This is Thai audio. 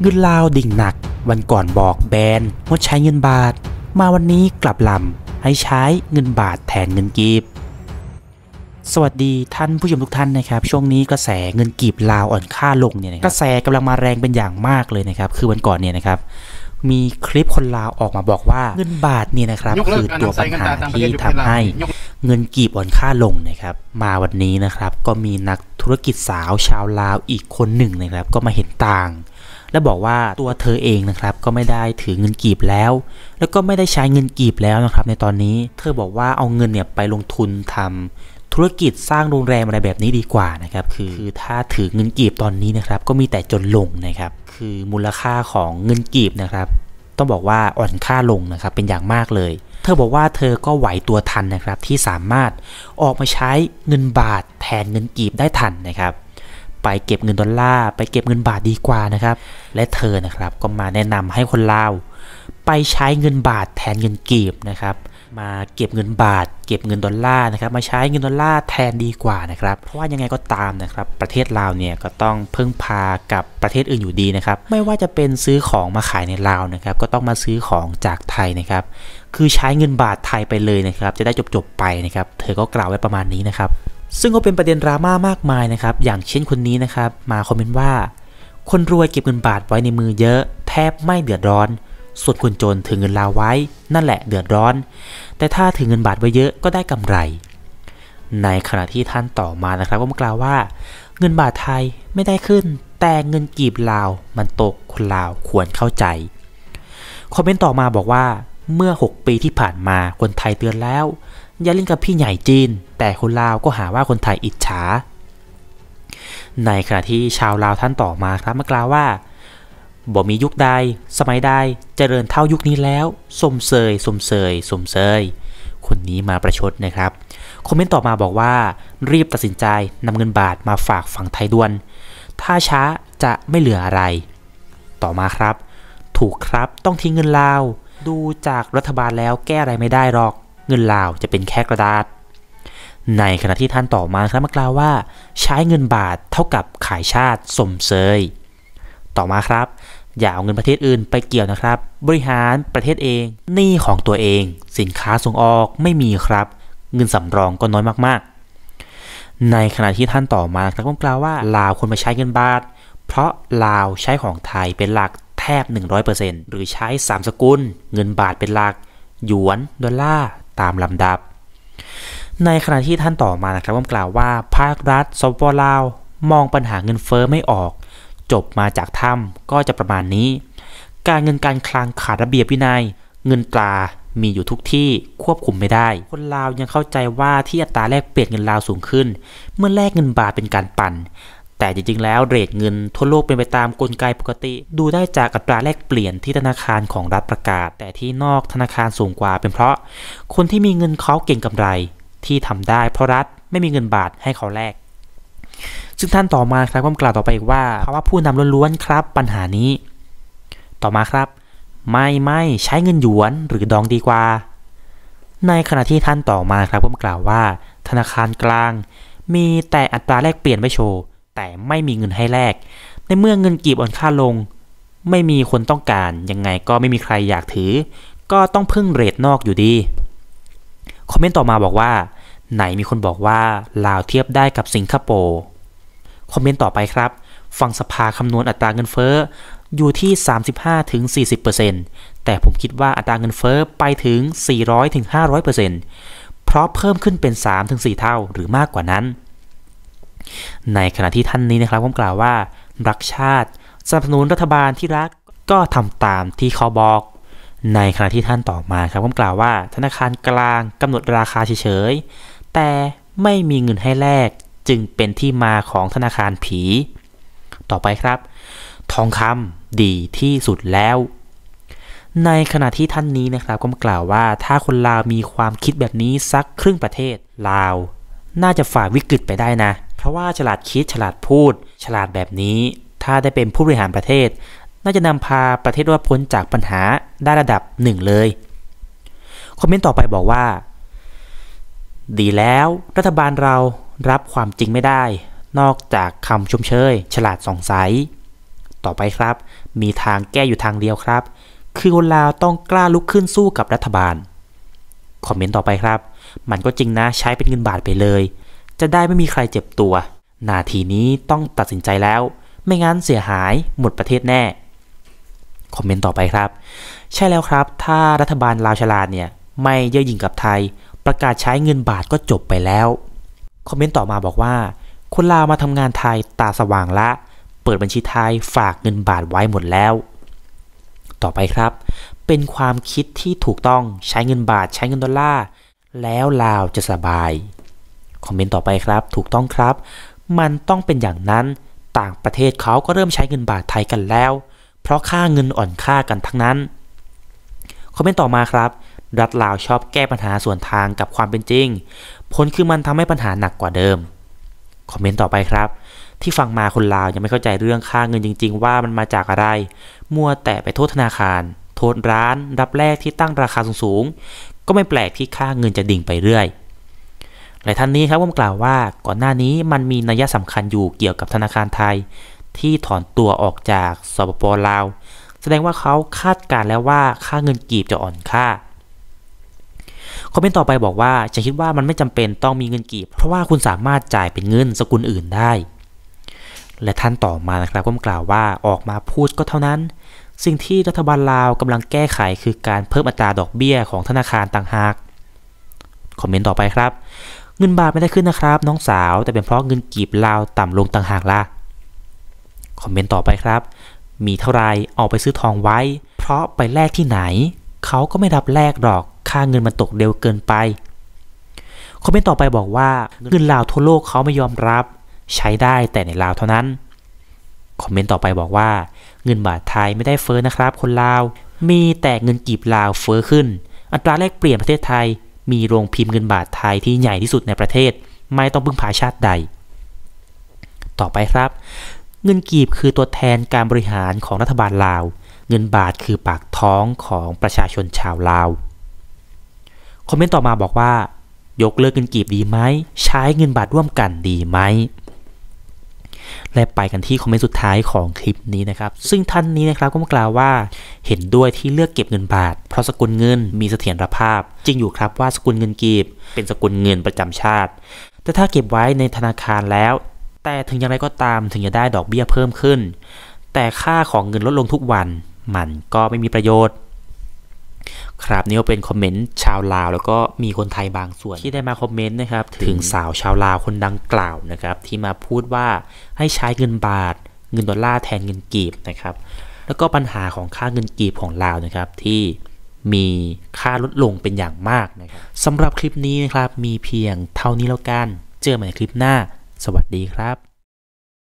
เงินลาวดิ่งหนักวันก่อนบอกแบนงดใช้เงินบาท มาวันนี้กลับลำให้ใช้เงินบาทแทนเงินกีบ สวัสดีท่านผู้ชมทุกท่านนะครับ ช่วงนี้กระแสเงินกีบลาวอ่อนค่าลงเนี่ยกระแสกำลังมาแรงเป็นอย่างมากเลยนะครับคือวันก่อนเนี่ยนะครับมีคลิปคนลาวออกมาบอกว่าเงินบาทเนี่ยนะครับคือตัวปัญหาที่ทำให้ เงินกีบอ่อนค่าลงนะครับมาวันนี้นะครับก็มีนักธุรกิจสาวชาวลาวอีกคนหนึ่งนะครับ ก็มาเห็นต่างและบอกว่าตัวเธอเองนะครับก็ไม่ได้ถือเงินกีบแล้ว แล้วก็ไม่ได้ใช้เงินกีบแล้วนะครับ ในตอนนี้เธอบอกว่าเอาเงินเนี่ยไปลงทุนทำธุรกิจสร้างโรงแรมอะไรแบบนี้ดีกว่านะครับคือคือถ้าถือเงินกีบตอนนี้นะครับก็มีแต่จนลงนะครับ คือมูลค่าของเงินกีบนะครับ ต้องบอกว่าอ่อนค่าลงนะครับเป็นอย่างมากเลย เธอบอกว่าเธอก็ไหวตัวทันนะครับ ที่สามารถออกมาใช้เงินบาทแทนเงินกีบได้ทันนะครับไปเก็บเงินดอลลาร์ไปเก็บเงินบาทดีกว่านะครับ และเธอนะครับก็มาแนะนำให้คนลาวไปใช้เงินบาทแทนเงินกีบนะครับ มาเก็บเงินบาท เก็บเงินดอลลาร์นะครับ มาใช้เงินดอลลาร์แทนดีกว่านะครับ เพราะว่ายังไงก็ตามนะครับประเทศลาวเนี่ยก็ต้องพึ่งพากับประเทศอื่นอยู่ดีนะครับ ไม่ว่าจะเป็นซื้อของมาขายในลาวนะครับ ก็ต้องมาซื้อของจากไทยนะครับ คือใช้เงินบาทไทยไปเลยนะครับ จะได้จบๆไปนะครับ เธอก็กล่าวไว้ประมาณนี้นะครับซึ่งก็เป็นประเด็นดราม่ามากมายนะครับ อย่างเช่นคนนี้นะครับ มาคอมเมนต์ว่า คนรวยเก็บเงินบาทไว้ในมือเยอะ แทบไม่เดือดร้อน ส่วนคนจนถือเงินลาวไว้ นั่นแหละเดือดร้อน แต่ถ้าถือเงินบาทไว้เยอะก็ได้กำไร ในขณะที่ท่านต่อมานะครับก็มากล่าวว่า เงินบาทไทยไม่ได้ขึ้น แต่เงินกีบลาวมันตกคนลาวควรเข้าใจ คอมเมนต์ต่อมาบอกว่าเมื่อ 6 ปีที่ผ่านมาคนไทยเตือนแล้วอย่าเล่นกับพี่ใหญ่จีน แต่คนลาวก็หาว่าคนไทยอิจฉาในขณะที่ชาวลาวท่านต่อมาครับมากล่าวว่าบ่มียุคใดสมัยใดเจริญเท่ายุคนี้แล้วสมเสยสมเสยสมเสยคนนี้มาประชดนะครับคอมเมนต์ต่อมาบอกว่ารีบตัดสินใจนำเงินบาทมาฝากฝั่งไทยด่วน ถ้าช้าจะไม่เหลืออะไร ต่อมาครับ ถูกครับต้องทิ้งเงินลาวดูจากรัฐบาลแล้วแก้อะไรไม่ได้หรอกเงินลาวจะเป็นแค่กระดาษ ในขณะที่ท่านต่อมาครับมากล่าวว่าใช้เงินบาทเท่ากับขายชาติสมเซย ต่อมาครับอย่าเอาเงินประเทศอื่นไปเกี่ยวนะครับ บริหารประเทศเองหนี้ของตัวเอง สินค้าส่งออกไม่มีครับ เงินสำรองก็น้อยมาก ๆ ในขณะที่ท่านต่อมาครับกกล่าวว่าลาวควรมาใช้เงินบาท เพราะลาวใช้ของไทยเป็นหลักแทบ 100%หรือใช้ 3 สกุล เงินบาทเป็นหลักหยวนดอลลาร์ตามลำดับ ในขณะที่ท่านต่อมานะครับผมกล่าวว่าภาครัฐสปปลาว มองปัญหาเงินเฟอ้อไม่ออก จบมาจากถ้ำก็จะประมาณนี้ การเงินการคลังขาดระเบียบวินยัย เงินตรา มีอยู่ทุกที่ควบคุมไม่ได้ คนลาวยังเข้าใจว่าที่อัตราแลกเปลี่ยนเงินลาวสูงขึ้น เมื่อแลกเงินบาทเป็นการปั่นแต่จริงๆ แล้วเรทเงินทั่วโลกเป็นไปตามกลไกปกติ ดูได้จากอัตราแลกเปลี่ยนที่ธนาคารของรัฐประกาศ แต่ที่นอกธนาคารสูงกว่า เป็นเพราะ คนที่มีเงินเขาเก่งกำไร ที่ทำได้ เพราะรัฐไม่มีเงินบาทให้เขาแลกซึ่งท่านต่อมาครับก็กล่าวต่อไปอีกว่าเพราะว่าผู้นำล้วนๆครับ ปัญหานี้ ต่อมาครับ ไม่ไม่ใช้เงินหยวนหรือดองดีกว่า ในขณะที่ท่านต่อมาครับก็กล่าวว่า ธนาคารกลาง มีแต่อัตราแลกเปลี่ยนไม่โชว์แต่ไม่มีเงินให้แลก ในเมื่อเงินกีบอ่อนค่าลง ไม่มีคนต้องการ ยังไงก็ไม่มีใครอยากถือ ก็ต้องพึ่งเรทนอกอยู่ดี คอมเมนต์ต่อมาบอกว่า ไหนมีคนบอกว่า ลาวเทียบได้กับสิงคโปร์ คอมเมนต์ต่อไปครับ ฟังสภาคำนวณอัตราเงินเฟ้ออยู่ที่ 35-40%แต่ผมคิดว่าอัตราเงินเฟ้อไปถึง400-500%เพราะเพิ่มขึ้นเป็น 3-4 เท่าหรือมากกว่านั้นในขณะที่ท่านนี้นะครับก็กล่าวว่า รักชาติสนับสนุนรัฐบาลที่รักก็ทำตามที่เขาบอกในขณะที่ท่านต่อมาครับก็กล่าวว่า ธนาคารกลางกำหนดราคาเฉยๆแต่ไม่มีเงินให้แลกจึงเป็นที่มาของธนาคารผี ต่อไปครับทองคำดีที่สุดแล้ว ในขณะที่ท่านนี้นะครับก็กล่าวว่าถ้าคนลาวมีความคิดแบบนี้สักครึ่งประเทศลาว น่าจะฝ่าวิกฤตไปได้นะราะว่าฉลาดคิดฉลาดพูด ฉลาดแบบนี้ ถ้าได้เป็นผู้บริหารประเทศ น่าจะนำพาประเทศว่าพ้นจากปัญหาได้ระดับหนึ่งเลย คอมเมนต์ต่อไปบอกว่า ดีแล้ว รัฐบาลเรารับความจริงไม่ได้ นอกจากคำชมเชย ฉลาดสองสายต่อไปครับ มีทางแก้อยู่ทางเดียวครับ คือคนลาวต้องกล้าลุกขึ้นสู้กับรัฐบาลคอมเมนต์ต่อไปครับ มันก็จริงนะใช้เป็นเงินบาทไปเลยจะได้ไม่มีใครเจ็บตัว นาทีนี้ต้องตัดสินใจแล้ว ไม่งั้นเสียหายหมดประเทศแน่ คอมเมนต์ต่อไปครับ ใช่แล้วครับ ถ้ารัฐบาลลาวฉลาดเนี่ย ไม่เย่อหยิ่งกับไทย ประกาศใช้เงินบาทก็จบไปแล้ว คอมเมนต์ต่อมาบอกว่า คนลาวมาทำงานไทยตาสว่างละ เปิดบัญชีไทยฝากเงินบาทไว้หมดแล้ว ต่อไปครับ เป็นความคิดที่ถูกต้องใช้เงินบาทใช้เงินดอลลาร์แล้วลาวจะสบายคอมเมนต์ต่อไปครับถูกต้องครับ มันต้องเป็นอย่างนั้นต่างประเทศเขาก็เริ่มใช้เงินบาทไทยกันแล้ว เพราะค่าเงินอ่อนค่ากันทั้งนั้นคอมเมนต์ต่อมาครับรัฐลาวชอบแก้ปัญหาส่วนทางกับความเป็นจริง ผลคือมันทำให้ปัญหาหนักกว่าเดิมคอมเมนต์ต่อไปครับ ที่ฟังมาคนลาวยังไม่เข้าใจเรื่องค่าเงินจริง ๆ ว่ามันมาจากอะไร มัวแต่ไปโทษธนาคาร โทษร้าน รับแรกที่ตั้งราคาสูงๆก็ไม่แปลกที่ค่าเงินจะดิ่งไปเรื่อยหลายท่านนี้ครับผมกล่าวว่าก่อนหน้านี้มันมีนัยสำคัญอยู่เกี่ยวกับธนาคารไทย ที่ถอนตัวออกจากสปปลาวแสดงว่าเขาคาดการแล้วว่าค่าเงินกีบจะอ่อนค่าคอมเมนต์ต่อไปบอกว่าจะคิดว่ามันไม่จำเป็นต้องมีเงินกีบ เพราะว่าคุณสามารถจ่ายเป็นเงินสกุลอื่นได้ และท่านต่อมานะครับก็กล่าวว่าออกมาพูดก็เท่านั้นสิ่งที่รัฐบาลลาวกำลังแก้ไขคือการเพิ่มอัตราดอกเบี้ยของธนาคารต่างหากคอมเมนต์ต่อไปครับเงินบาทไม่ได้ขึ้นนะครับน้องสาว แต่เป็นเพราะเงินกีบลาวต่ำลงต่างหากละ่ะคอมเมนต์ต่อไปครับมีเท่าไรเอาไปซื้อทองไว้ เพราะไปแลกที่ไหน เขาก็ไม่รับแลกหรอกค่าเงินมันตกเร็วเกินไปคอมเมนต์ต่อไปบอกว่าเงินลาวทั่วโลกเขาไม่ยอมรับ ใช้ได้แต่ในลาวเท่านั้นคอมเมนต์ต่อไปบอกว่าเงินบาทไทยไม่ได้เฟ้อนะครับ คนลาวมีแต่เงินกีบลาวเฟ้อขึ้น อัตราแลกเปลี่ยนประเทศไทยมีโรงพิมพ์เงินบาทไทยที่ใหญ่ที่สุดในประเทศไม่ต้องพึ่งพาชาติใด ต่อไปครับ เงินกีบคือตัวแทนการบริหารของรัฐบาลลาว เงินบาทคือปากท้องของประชาชนชาวลาว คอมเมนต์ต่อมาบอกว่า ยกเลิกเงินกีบดีไหมใช้เงินบาทร่วมกันดีไหมแล้ไปกันที่คอมเมนต์สุดท้ายของคลิปนี้นะครับซึ่งท่านนี้นะครับก็มากล่าวว่าเห็นด้วยที่เลือกเก็บเงินบาท เพราะสกุลเงินมีเสถียรภาพ จริงอยู่ครับว่าสกุลเงินกีบ เป็นสกุลเงินประจำชาติ แต่ถ้าเก็บไว้ในธนาคารแล้ว แต่ถึงอย่างไรก็ตามถึงจะได้ดอกเบี้ยเพิ่มขึ้น แต่ค่าของเงินลดลงทุกวันมันก็ไม่มีประโยชน์ครับนี่ก็เป็นคอมเมนต์ชาวลาว แล้วก็มีคนไทยบางส่วนที่ได้มาคอมเมนต์นะครับ ถึงสาวชาว ลาวคนดังกล่าวนะครับ ที่มาพูดว่าให้ใช้เงินบาท เงินดอลลาร์แทนเงิน กีบนะครับ แล้วก็ปัญหาของค่าเงิน กีบของ ลาวนะครับที่มีค่าลด ลงเป็นอย่างมากนะครับสำหรับคลิปนี้ นะครับ มีเพียงเท่านี้แล้วกันเจอกันใหม่คลิปหน้าสวัสดีครับ